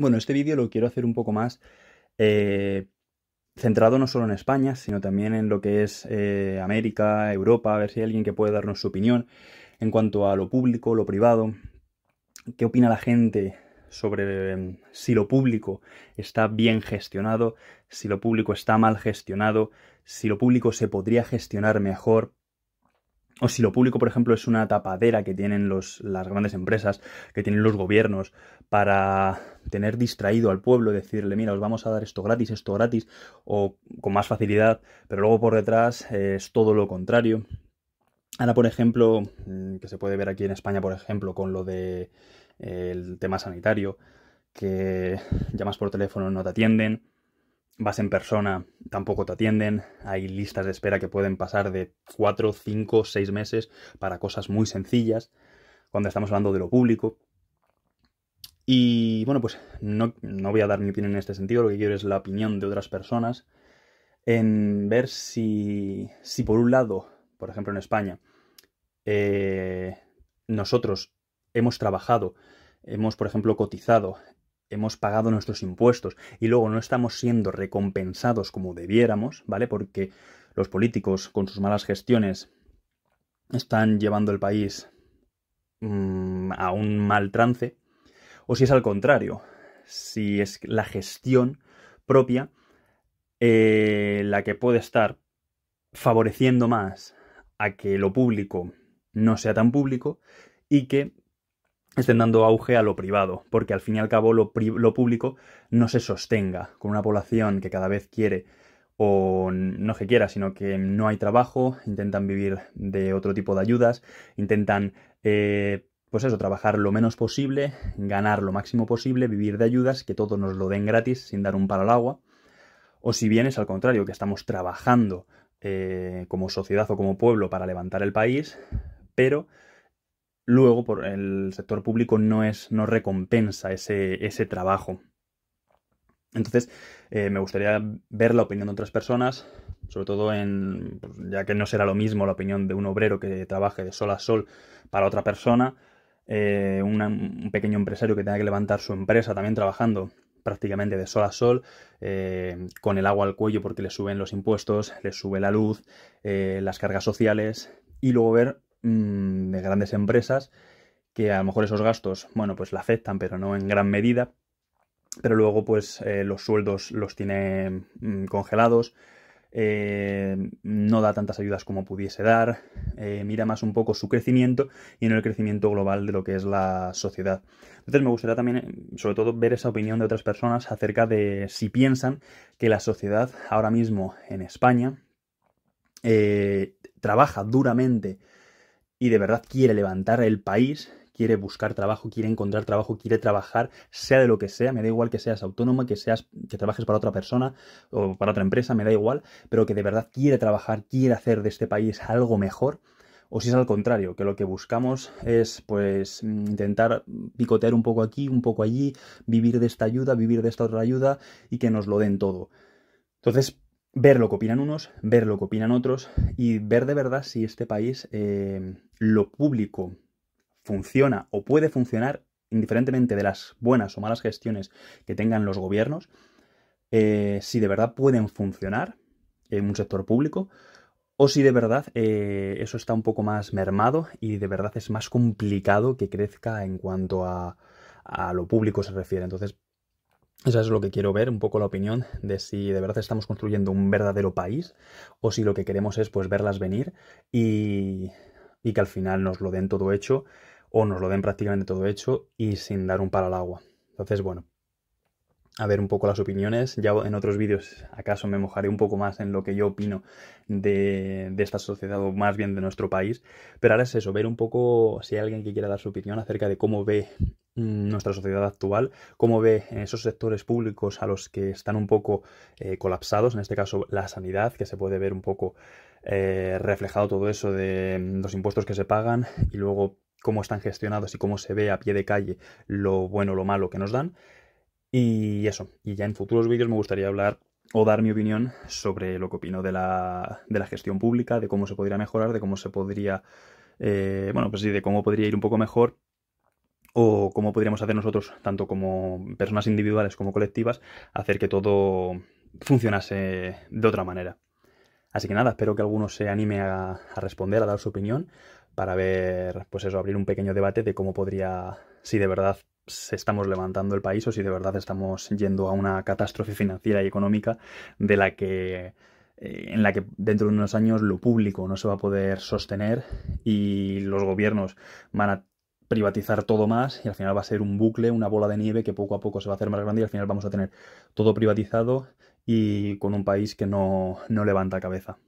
Bueno, este vídeo lo quiero hacer un poco más eh, centrado no solo en España, sino también en lo que es eh, América, Europa, a ver si hay alguien que puede darnos su opinión en cuanto a lo público, lo privado, qué opina la gente sobre em, si lo público está bien gestionado, si lo público está mal gestionado, si lo público se podría gestionar mejor, o si lo público, por ejemplo, es una tapadera que tienen los, las grandes empresas, que tienen los gobiernos, para tener distraído al pueblo, decirle, mira, os vamos a dar esto gratis, esto gratis, o con más facilidad, pero luego por detrás es todo lo contrario. Ahora, por ejemplo, mm, que se puede ver aquí en España, por ejemplo, con lo de eh, tema sanitario, que llamas por teléfono no te atienden, vas en persona, tampoco te atienden. Hay listas de espera que pueden pasar de 4, 5, 6 meses para cosas muy sencillas, cuando estamos hablando de lo público. Y bueno, pues no, voy a dar mi opinión en este sentido, lo que quiero es la opinión de otras personas en ver si, si por un lado, por ejemplo en España, eh, nosotros hemos trabajado, hemos, por ejemplo, cotizado, hemos pagado nuestros impuestos y luego no estamos siendo recompensados como debiéramos, ¿vale? Porque los políticos con sus malas gestiones están llevando el país mm, a un mal trance, o si es al contrario, si es la gestión propia eh, la que puede estar favoreciendo más a que lo público no sea tan público y que estén dando auge a lo privado, porque al fin y al cabo lo, público no se sostenga con una población que cada vez quiere o no que quiera, sino que no hay trabajo, intentan vivir de otro tipo de ayudas, intentan, eh, pues eso, trabajar lo menos posible, ganar lo máximo posible, vivir de ayudas, que todos nos lo den gratis sin dar un palo al agua. O si bien es al contrario, que estamos trabajando eh, como sociedad o como pueblo para levantar el país, pero luego por el sector público no es no recompensa ese, ese trabajo. Entonces, eh, me gustaría ver la opinión de otras personas, sobre todo en, pues, ya que no será lo mismo la opinión de un obrero que trabaje de sol a sol para otra persona, eh, un pequeño empresario que tenga que levantar su empresa también trabajando prácticamente de sol a sol, eh, con el agua al cuello porque le suben los impuestos, le sube la luz, las cargas sociales, y luego ver mm, de grandes empresas que a lo mejor esos gastos, bueno, pues la afectan, pero no en gran medida. Pero luego, pues eh, los sueldos los tiene mm, congelados, eh, no da tantas ayudas como pudiese dar, eh, mira más un poco su crecimiento y no el crecimiento global de lo que es la sociedad. Entonces me gustaría también, sobre todo, ver esa opinión de otras personas acerca de si piensan que la sociedad ahora mismo en España trabaja duramente y de verdad quiere levantar el país, quiere buscar trabajo, quiere encontrar trabajo, quiere trabajar, sea de lo que sea, me da igual que seas autónoma, que seas que trabajes para otra persona o para otra empresa, me da igual, pero que de verdad quiere trabajar, quiere hacer de este país algo mejor, o si es al contrario, que lo que buscamos es pues intentar picotear un poco aquí, un poco allí, vivir de esta ayuda, vivir de esta otra ayuda y que nos lo den todo. Entonces, ver lo que opinan unos, ver lo que opinan otros y ver de verdad si este país eh, lo público funciona o puede funcionar indiferentemente de las buenas o malas gestiones que tengan los gobiernos, eh, si de verdad pueden funcionar en un sector público o si de verdad eh, eso está un poco más mermado y de verdad es más complicado que crezca en cuanto a, a lo público se refiere. Entonces, eso es lo que quiero ver, un poco la opinión de si de verdad estamos construyendo un verdadero país o si lo que queremos es pues verlas venir y, y que al final nos lo den todo hecho o nos lo den prácticamente todo hecho y sin dar un palo al agua. Entonces, bueno, a ver un poco las opiniones. Ya en otros vídeos acaso me mojaré un poco más en lo que yo opino de, de, esta sociedad o más bien de nuestro país. Pero ahora es eso, ver un poco si hay alguien que quiera dar su opinión acerca de cómo ve nuestra sociedad actual, cómo ve esos sectores públicos a los que están un poco eh, colapsados, en este caso la sanidad, que se puede ver un poco eh, reflejado todo eso de mm, los impuestos que se pagan y luego cómo están gestionados y cómo se ve a pie de calle lo bueno o lo malo que nos dan. Y eso, y ya en futuros vídeos me gustaría hablar o dar mi opinión sobre lo que opino de la, gestión pública, de cómo se podría mejorar, de cómo se podría, eh, bueno, pues sí, de cómo podría ir un poco mejor o cómo podríamos hacer nosotros, tanto como personas individuales como colectivas, hacer que todo funcionase de otra manera. Así que nada, espero que alguno se anime a, responder, a dar su opinión, para ver, pues eso, abrir un pequeño debate de cómo podría, si de verdad estamos levantando el país o si de verdad estamos yendo a una catástrofe financiera y económica de la que eh, en la que dentro de unos años lo público no se va a poder sostener y los gobiernos van a privatizar todo más y al final va a ser un bucle, una bola de nieve que poco a poco se va a hacer más grande y al final vamos a tener todo privatizado y con un país que no, no levanta cabeza.